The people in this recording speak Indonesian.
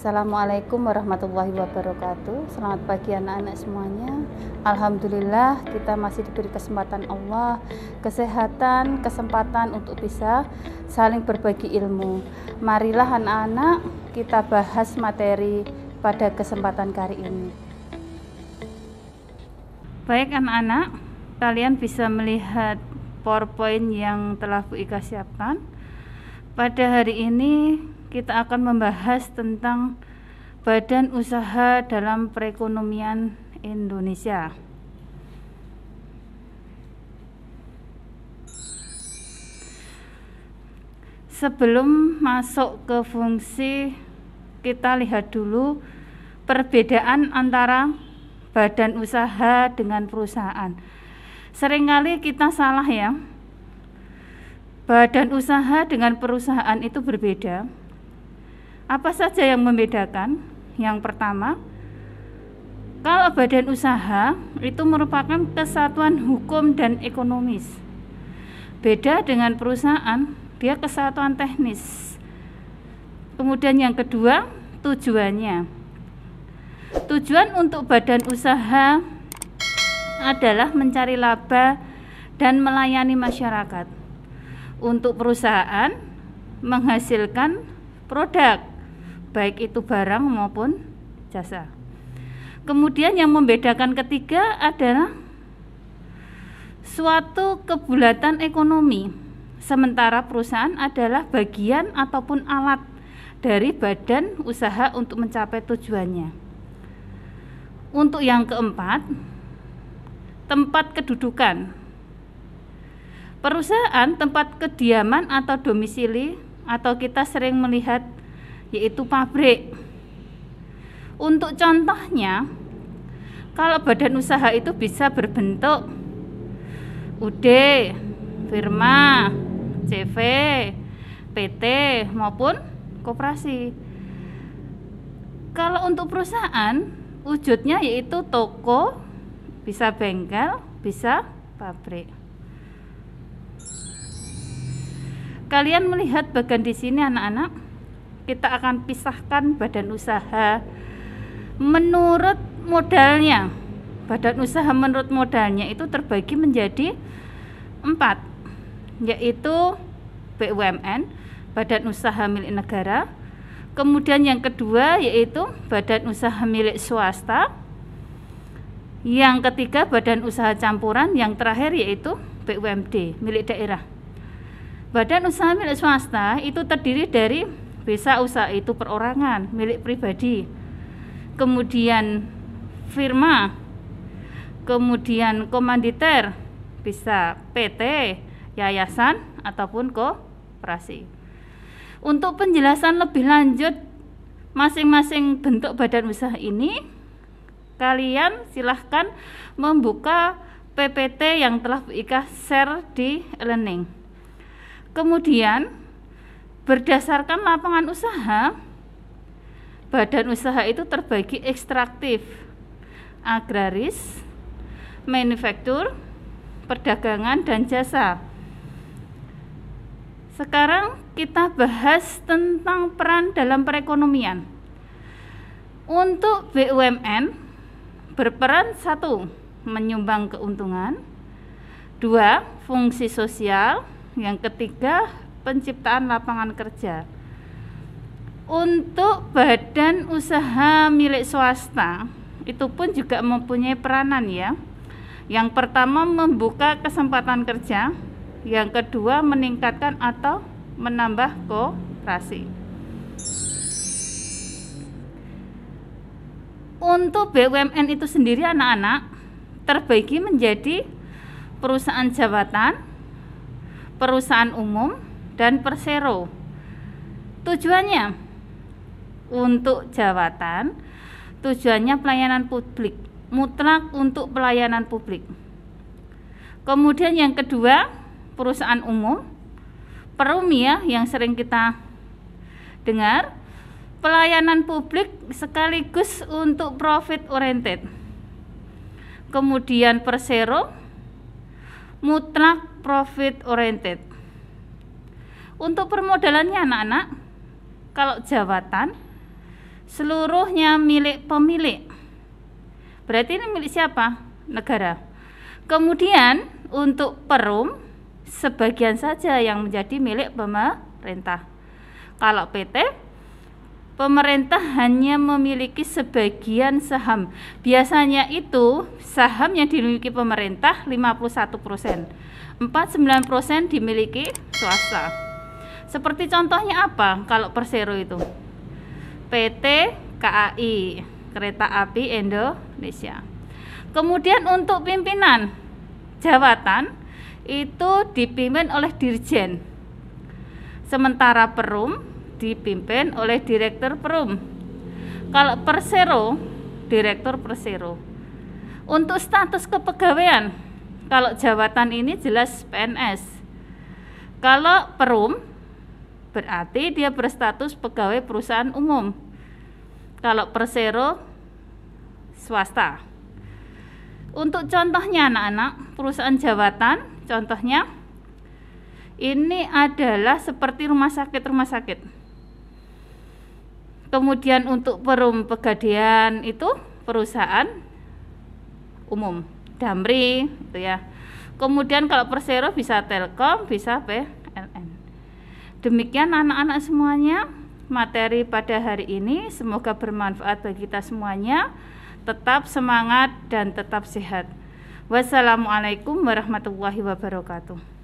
Assalamualaikum warahmatullahi wabarakatuh. Selamat pagi anak-anak semuanya. Alhamdulillah kita masih diberi kesempatan Allah, kesehatan, kesempatan untuk bisa saling berbagi ilmu. Marilah anak-anak kita bahas materi pada kesempatan kali ini. Baik anak-anak, kalian bisa melihat PowerPoint yang telah Bu Ika siapkan. Pada hari ini kita akan membahas tentang Badan Usaha dalam Perekonomian Indonesia. Sebelum masuk ke fungsi, kita lihat dulu perbedaan antara badan usaha dengan perusahaan. Seringkali kita salah ya. Badan usaha dengan perusahaan itu berbeda apa saja yang membedakan? Yang pertama, kalau badan usaha itu merupakan kesatuan hukum dan ekonomis. Beda dengan perusahaan, dia kesatuan teknis. Kemudian yang kedua, tujuannya. Tujuan untuk badan usaha adalah mencari laba dan melayani masyarakat. Untuk perusahaan menghasilkan produk baik itu barang maupun jasa. Kemudian yang membedakan ketiga adalah suatu kebulatan ekonomi. Sementara perusahaan adalah bagian ataupun alat dari badan usaha untuk mencapai tujuannya. Untuk yang keempat, tempat kedudukan. Perusahaan tempat kediaman atau domisili atau kita sering melihat yaitu pabrik. Untuk contohnya, kalau badan usaha itu bisa berbentuk UD, firma, CV, PT maupun koperasi. Kalau untuk perusahaan, wujudnya yaitu toko, bisa bengkel, bisa pabrik. Kalian melihat bagian di sini anak-anak? kita akan pisahkan badan usaha menurut modalnya. Badan usaha menurut modalnya itu terbagi menjadi empat, yaitu BUMN, badan usaha milik negara. Kemudian yang kedua yaitu badan usaha milik swasta. Yang ketiga badan usaha campuran, yang terakhir yaitu BUMD milik daerah. Badan usaha milik swasta itu terdiri dari Desa usaha itu perorangan, milik pribadi. Kemudian firma, kemudian komanditer, bisa PT, yayasan ataupun koperasi. Untuk penjelasan lebih lanjut masing-masing bentuk badan usaha ini, kalian silahkan membuka PPT yang telah Bu Ika share di e-learning. Kemudian Berdasarkan lapangan usaha, badan usaha itu terbagi ekstraktif, agraris, manufaktur, perdagangan, dan jasa. Sekarang kita bahas tentang peran dalam perekonomian. Untuk BUMN berperan satu menyumbang keuntungan, dua fungsi sosial, yang ketiga penciptaan lapangan kerja. Untuk badan usaha milik swasta, itu pun juga mempunyai peranan ya. Yang pertama membuka kesempatan kerja, yang kedua meningkatkan atau menambah kooperasi. Untuk BUMN itu sendiri anak-anak terbagi menjadi perusahaan jabatan, perusahaan umum, dan Persero. Tujuannya untuk jawatan, tujuannya pelayanan publik, mutlak untuk pelayanan publik. Kemudian yang kedua, perusahaan umum, perum ya yang sering kita dengar, pelayanan publik sekaligus untuk profit oriented. Kemudian persero, mutlak profit oriented untuk permodalannya anak-anak, kalau jabatan seluruhnya milik pemilik. Berarti ini milik siapa? Negara. Kemudian untuk perum sebagian saja yang menjadi milik pemerintah. Kalau PT pemerintah hanya memiliki sebagian saham. Biasanya itu saham yang dimiliki pemerintah 51%. 49% dimiliki swasta. Seperti contohnya apa kalau Persero itu? PT KAI, Kereta Api Indonesia. Kemudian untuk pimpinan jabatan itu dipimpin oleh dirjen. Sementara Perum dipimpin oleh direktur Perum. Kalau Persero, direktur Persero. Untuk status kepegawaian, kalau jabatan ini jelas PNS. Kalau Perum berarti dia berstatus pegawai perusahaan umum. Kalau persero swasta. Untuk contohnya anak-anak, perusahaan jabatan contohnya ini adalah seperti rumah sakit-rumah sakit. Kemudian untuk perum pegadaian itu perusahaan umum, Damri itu ya. Kemudian kalau Persero bisa Telkom, bisa P Demikian anak-anak semuanya materi pada hari ini. Semoga bermanfaat bagi kita semuanya. Tetap semangat dan tetap sehat. Wassalamualaikum warahmatullahi wabarakatuh.